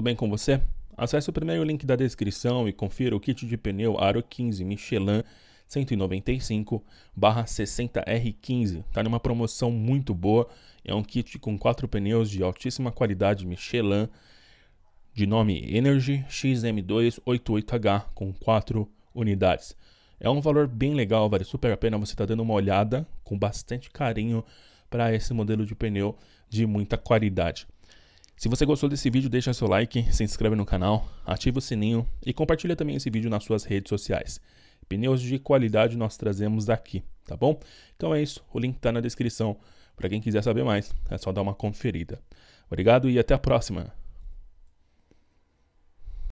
Tudo bem com você? Acesse o primeiro link da descrição e confira o kit de pneu Aro 15 Michelin 195/60R15. Está numa promoção muito boa. É um kit com quatro pneus de altíssima qualidade Michelin de nome Energy XM288H com quatro unidades. É um valor bem legal, vale super a pena você estar tá dando uma olhada com bastante carinho para esse modelo de pneu de muita qualidade. Se você gostou desse vídeo, deixa seu like, se inscreve no canal, ativa o sininho e compartilha também esse vídeo nas suas redes sociais. Pneus de qualidade nós trazemos aqui, tá bom? Então é isso, o link está na descrição. Para quem quiser saber mais, é só dar uma conferida. Obrigado e até a próxima!